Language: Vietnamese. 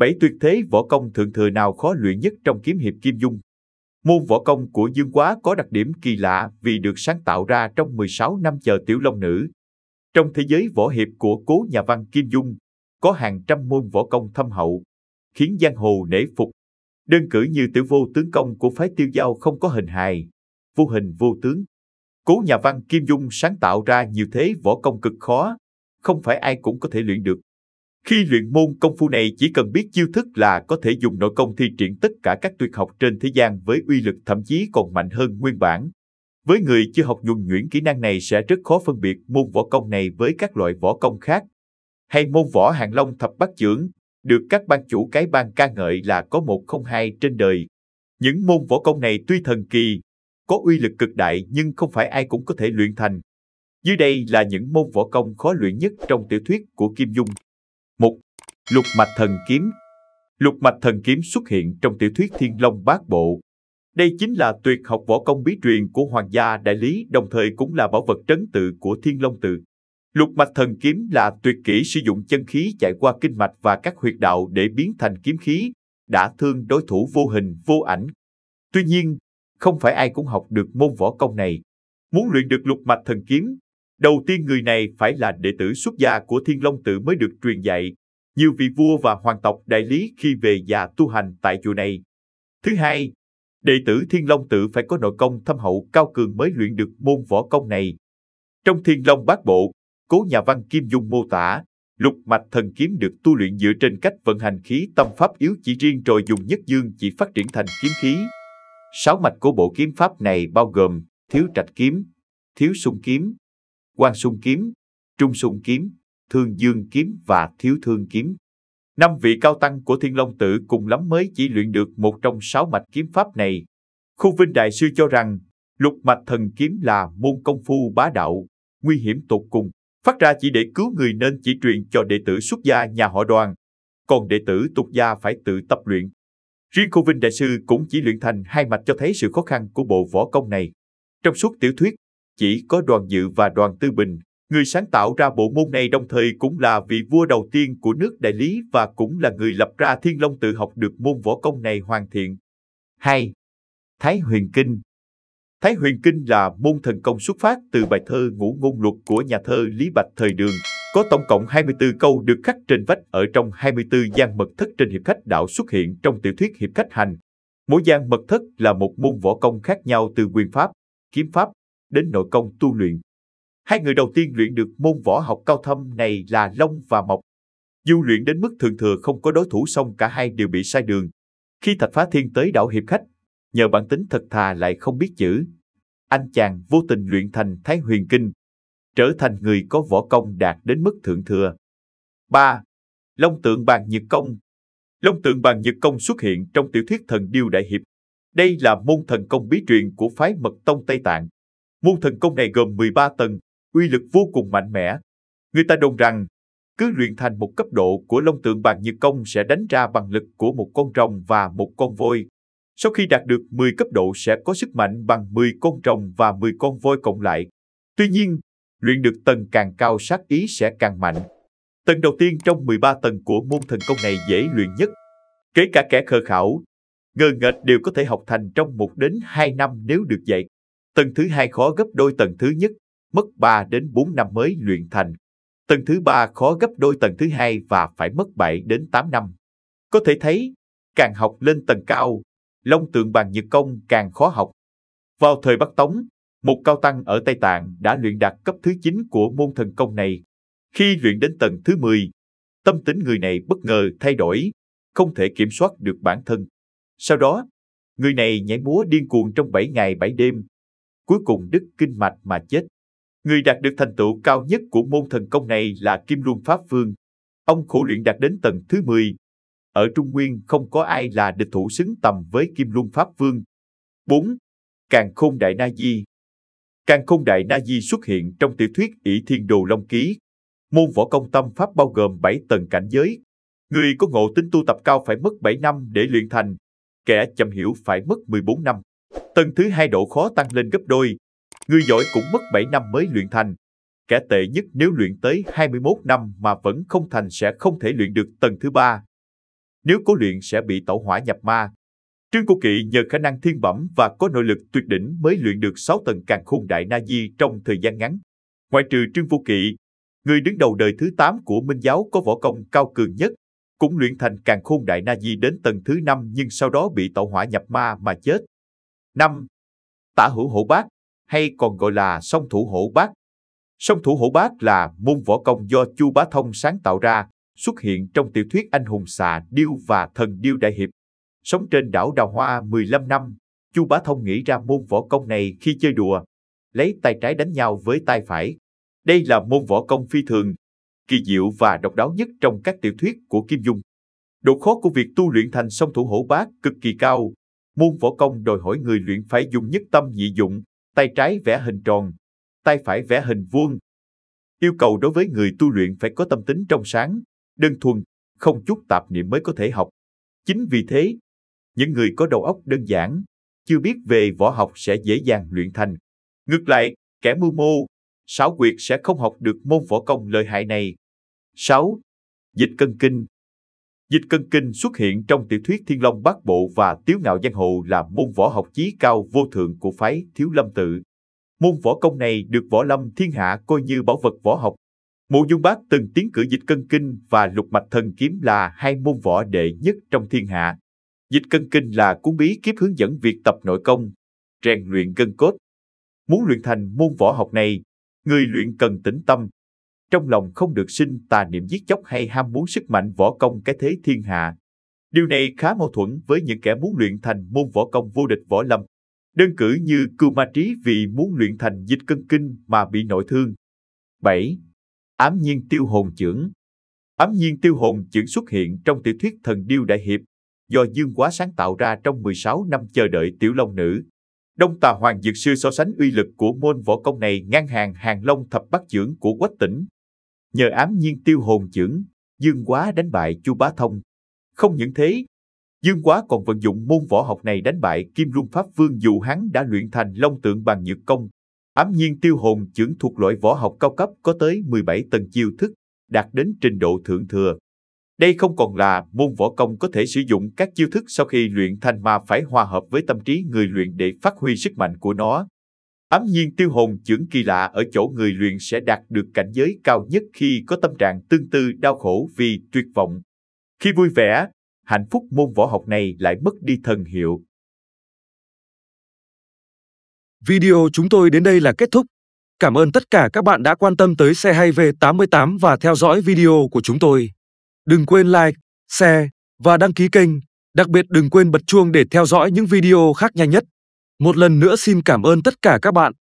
bảy tuyệt thế võ công thượng thừa nào khó luyện nhất trong kiếm hiệp Kim Dung. Môn võ công của Dương Quá có đặc điểm kỳ lạ vì được sáng tạo ra trong 16 năm chờ tiểu long nữ. Trong thế giới võ hiệp của cố nhà văn Kim Dung, có hàng trăm môn võ công thâm hậu, khiến giang hồ nể phục. Đơn cử như tiểu vô tướng công của phái tiêu giao không có hình hài, vô hình vô tướng. Cố nhà văn Kim Dung sáng tạo ra nhiều thế võ công cực khó, không phải ai cũng có thể luyện được. Khi luyện môn công phu này chỉ cần biết chiêu thức là có thể dùng nội công thi triển tất cả các tuyệt học trên thế gian với uy lực thậm chí còn mạnh hơn nguyên bản. Với người chưa học nhuần nhuyễn kỹ năng này sẽ rất khó phân biệt môn võ công này với các loại võ công khác. Hay môn võ hàng long thập bát chưởng, được các ban chủ cái ban ca ngợi là có một không hai trên đời. Những môn võ công này tuy thần kỳ, có uy lực cực đại nhưng không phải ai cũng có thể luyện thành. Dưới đây là những môn võ công khó luyện nhất trong tiểu thuyết của Kim Dung một Lục mạch thần kiếm Lục mạch thần kiếm xuất hiện trong tiểu thuyết Thiên Long Bát Bộ. Đây chính là tuyệt học võ công bí truyền của Hoàng gia Đại Lý đồng thời cũng là bảo vật trấn tự của Thiên Long Tự. Lục mạch thần kiếm là tuyệt kỹ sử dụng chân khí chạy qua kinh mạch và các huyệt đạo để biến thành kiếm khí, đã thương đối thủ vô hình, vô ảnh. Tuy nhiên, không phải ai cũng học được môn võ công này. Muốn luyện được lục mạch thần kiếm, đầu tiên người này phải là đệ tử xuất gia của Thiên Long Tự mới được truyền dạy, nhiều vị vua và hoàng tộc đại lý khi về già tu hành tại chùa này. Thứ hai, đệ tử Thiên Long tự phải có nội công thâm hậu cao cường mới luyện được môn võ công này. Trong Thiên Long Bát Bộ, cố nhà văn Kim Dung mô tả, lục mạch thần kiếm được tu luyện dựa trên cách vận hành khí tâm pháp yếu chỉ riêng rồi dùng nhất dương chỉ phát triển thành kiếm khí. Sáu mạch của bộ kiếm pháp này bao gồm thiếu trạch kiếm, thiếu sung kiếm, quan sung kiếm, trung sung kiếm, Thương Dương Kiếm và Thiếu Thương Kiếm. Năm vị cao tăng của Thiên Long Tự cùng lắm mới chỉ luyện được một trong sáu mạch kiếm pháp này. Khu Vinh Đại Sư cho rằng, lục mạch thần kiếm là môn công phu bá đạo, nguy hiểm tột cùng, phát ra chỉ để cứu người nên chỉ truyền cho đệ tử xuất gia nhà họ đoàn, còn đệ tử tục gia phải tự tập luyện. Riêng Khu Vinh Đại Sư cũng chỉ luyện thành hai mạch cho thấy sự khó khăn của bộ võ công này. Trong suốt tiểu thuyết, chỉ có đoàn dự và đoàn tư bình Người sáng tạo ra bộ môn này đồng thời cũng là vị vua đầu tiên của nước Đại Lý và cũng là người lập ra Thiên Long tự học được môn võ công này hoàn thiện. 2. Thái Huyền Kinh Thái Huyền Kinh là môn thần công xuất phát từ bài thơ ngũ ngôn luật của nhà thơ Lý Bạch thời đường, có tổng cộng 24 câu được khắc trên vách ở trong 24 gian mật thất trên hiệp khách đạo xuất hiện trong tiểu thuyết hiệp khách hành. Mỗi gian mật thất là một môn võ công khác nhau từ quyền pháp, kiếm pháp đến nội công tu luyện. Hai người đầu tiên luyện được môn võ học cao thâm này là Long và Mộc. Dù luyện đến mức thường thừa không có đối thủ xong cả hai đều bị sai đường. Khi Thạch Phá Thiên tới đảo hiệp khách, nhờ bản tính thật thà lại không biết chữ. Anh chàng vô tình luyện thành Thái Huyền Kinh, trở thành người có võ công đạt đến mức thượng thừa. 3. Long tượng bàn nhật công Long tượng bàn nhật công xuất hiện trong tiểu thuyết thần điêu đại hiệp. Đây là môn thần công bí truyền của phái mật tông Tây Tạng. Môn thần công này gồm 13 tầng, uy lực vô cùng mạnh mẽ. Người ta đồn rằng, cứ luyện thành một cấp độ của long tượng bàn nhiệt công sẽ đánh ra bằng lực của một con rồng và một con voi. Sau khi đạt được 10 cấp độ sẽ có sức mạnh bằng 10 con rồng và 10 con voi cộng lại. Tuy nhiên, luyện được tầng càng cao sát ý sẽ càng mạnh. Tầng đầu tiên trong 13 tầng của môn thần công này dễ luyện nhất. Kể cả kẻ khờ khảo, ngờ nghệch đều có thể học thành trong 1 đến 2 năm nếu được dạy. Tầng thứ hai khó gấp đôi tầng thứ nhất, mất 3 đến 4 năm mới luyện thành. Tầng thứ ba khó gấp đôi tầng thứ hai và phải mất 7 đến 8 năm. Có thể thấy, càng học lên tầng cao, long tượng bàn nhật công càng khó học. Vào thời Bắc Tống, một cao tăng ở Tây Tạng đã luyện đạt cấp thứ 9 của môn thần công này. Khi luyện đến tầng thứ 10, tâm tính người này bất ngờ thay đổi, không thể kiểm soát được bản thân. Sau đó, người này nhảy múa điên cuồng trong 7 ngày 7 đêm, cuối cùng đứt kinh mạch mà chết. Người đạt được thành tựu cao nhất của môn thần công này là Kim Luân Pháp Vương. Ông khổ luyện đạt đến tầng thứ 10. Ở Trung Nguyên không có ai là địch thủ xứng tầm với Kim Luân Pháp Vương. 4. Càng Khôn Đại Na Di Càng Khôn Đại Na Di xuất hiện trong tiểu thuyết ỷ Thiên Đồ Long Ký. Môn võ công tâm pháp bao gồm 7 tầng cảnh giới. Người có ngộ tính tu tập cao phải mất 7 năm để luyện thành, kẻ chậm hiểu phải mất 14 năm. Tầng thứ hai độ khó tăng lên gấp đôi, Người giỏi cũng mất 7 năm mới luyện thành. Kẻ tệ nhất nếu luyện tới 21 năm mà vẫn không thành sẽ không thể luyện được tầng thứ ba. Nếu cố luyện sẽ bị tẩu hỏa nhập ma. Trương Cô Kỵ nhờ khả năng thiên bẩm và có nội lực tuyệt đỉnh mới luyện được 6 tầng càng khôn đại na di trong thời gian ngắn. Ngoại trừ Trương Vô Kỵ, người đứng đầu đời thứ 8 của Minh giáo có võ công cao cường nhất, cũng luyện thành càng khôn đại na di đến tầng thứ 5 nhưng sau đó bị tẩu hỏa nhập ma mà chết. 5. Tả hữu Hổ bác hay còn gọi là song thủ hổ bát. Song thủ hổ bát là môn võ công do Chu Bá Thông sáng tạo ra, xuất hiện trong tiểu thuyết Anh hùng xạ điêu và thần điêu đại hiệp. Sống trên đảo Đào Hoa 15 năm, Chu Bá Thông nghĩ ra môn võ công này khi chơi đùa, lấy tay trái đánh nhau với tay phải. Đây là môn võ công phi thường, kỳ diệu và độc đáo nhất trong các tiểu thuyết của Kim Dung. Độ khó của việc tu luyện thành song thủ hổ bát cực kỳ cao. Môn võ công đòi hỏi người luyện phải dùng nhất tâm nhị dụng, tay trái vẽ hình tròn, tay phải vẽ hình vuông. Yêu cầu đối với người tu luyện phải có tâm tính trong sáng, đơn thuần, không chút tạp niệm mới có thể học. Chính vì thế, những người có đầu óc đơn giản, chưa biết về võ học sẽ dễ dàng luyện thành. Ngược lại, kẻ mưu mô, sáu quyệt sẽ không học được môn võ công lợi hại này. 6. Dịch cân kinh Dịch cân kinh xuất hiện trong tiểu thuyết Thiên Long Bát Bộ và Tiếu Ngạo Giang Hồ là môn võ học chí cao vô thượng của phái Thiếu Lâm Tự. Môn võ công này được võ lâm thiên hạ coi như bảo vật võ học. Mộ Dung Bác từng tiến cử dịch cân kinh và lục mạch thần kiếm là hai môn võ đệ nhất trong thiên hạ. Dịch cân kinh là cuốn bí kiếp hướng dẫn việc tập nội công, rèn luyện gân cốt. Muốn luyện thành môn võ học này, người luyện cần tĩnh tâm, trong lòng không được sinh tà niệm giết chóc hay ham muốn sức mạnh võ công cái thế thiên hạ. Điều này khá mâu thuẫn với những kẻ muốn luyện thành môn võ công vô địch võ lâm. Đơn cử như Cưu Ma Trí vì muốn luyện thành dịch cân kinh mà bị nội thương. 7. Ám nhiên tiêu hồn trưởng Ám nhiên tiêu hồn trưởng xuất hiện trong tiểu thuyết Thần Điêu Đại Hiệp, do Dương Quá sáng tạo ra trong 16 năm chờ đợi tiểu long nữ. Đông Tà Hoàng Dược Sư so sánh uy lực của môn võ công này ngang hàng hàng long thập bát trưởng của Quách Tỉnh nhờ ám nhiên tiêu hồn chưởng, Dương Quá đánh bại Chu Bá Thông. Không những thế, Dương Quá còn vận dụng môn võ học này đánh bại Kim Luân Pháp Vương dù hắn đã luyện thành Long Tượng Bằng Nhược Công. Ám nhiên tiêu hồn chưởng thuộc loại võ học cao cấp có tới 17 tầng chiêu thức, đạt đến trình độ thượng thừa. Đây không còn là môn võ công có thể sử dụng các chiêu thức sau khi luyện thành mà phải hòa hợp với tâm trí người luyện để phát huy sức mạnh của nó. Ám nhiên tiêu hồn chưởng kỳ lạ ở chỗ người luyện sẽ đạt được cảnh giới cao nhất khi có tâm trạng tương tư đau khổ vì tuyệt vọng. Khi vui vẻ, hạnh phúc môn võ học này lại mất đi thần hiệu. Video chúng tôi đến đây là kết thúc. Cảm ơn tất cả các bạn đã quan tâm tới xe hay V88 và theo dõi video của chúng tôi. Đừng quên like, share và đăng ký kênh. Đặc biệt đừng quên bật chuông để theo dõi những video khác nhanh nhất. Một lần nữa xin cảm ơn tất cả các bạn